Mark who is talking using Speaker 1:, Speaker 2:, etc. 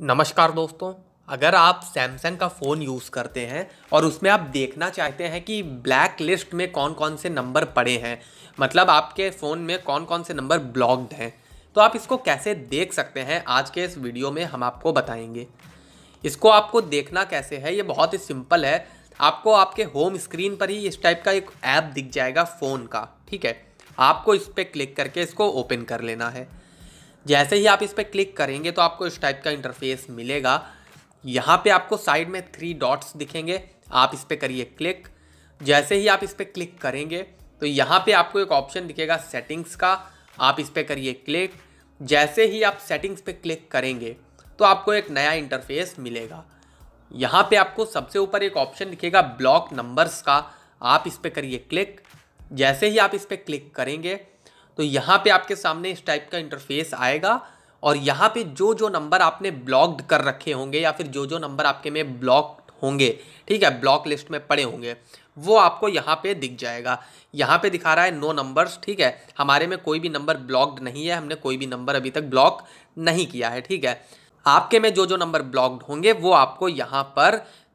Speaker 1: नमस्कार दोस्तों अगर आप सैमसंग का फ़ोन यूज़ करते हैं और उसमें आप देखना चाहते हैं कि ब्लैक लिस्ट में कौन कौन से नंबर पड़े हैं मतलब आपके फ़ोन में कौन कौन से नंबर ब्लॉक्ड हैं तो आप इसको कैसे देख सकते हैं आज के इस वीडियो में हम आपको बताएंगे इसको आपको देखना कैसे है ये बहुत ही सिंपल है आपको आपके होम स्क्रीन पर ही इस टाइप का एक ऐप दिख जाएगा फ़ोन का ठीक है आपको इस पर क्लिक करके इसको ओपन कर लेना है जैसे ही आप इस पर क्लिक करेंगे तो आपको इस टाइप का इंटरफेस मिलेगा यहाँ पे आपको साइड में थ्री डॉट्स दिखेंगे आप इस पर करिए क्लिक जैसे ही आप इस पर क्लिक करेंगे तो यहाँ पे आपको एक ऑप्शन दिखेगा सेटिंग्स का आप इस पर करिए क्लिक जैसे ही आप सेटिंग्स पे क्लिक करेंगे तो आपको एक नया इंटरफेस मिलेगा यहाँ पे आपको सबसे ऊपर एक ऑप्शन दिखेगा ब्लॉक नंबर्स का आप इस पर करिए क्लिक जैसे ही आप इस पर क्लिक करेंगे तो यहाँ पे आपके सामने इस टाइप का इंटरफेस आएगा और यहाँ पे जो जो नंबर आपने ब्लॉक्ड कर रखे होंगे या फिर जो जो नंबर आपके में ब्लॉक होंगे ठीक है ब्लॉक लिस्ट में पड़े होंगे वो आपको यहाँ पे दिख जाएगा यहाँ पे दिखा रहा है नो नंबर्स ठीक है हमारे में कोई भी नंबर ब्लॉक्ड नहीं है हमने कोई भी नंबर अभी तक ब्लॉक नहीं किया है ठीक है आपके में जो जो नंबर ब्लॉक्ड होंगे वो आपको यहाँ पर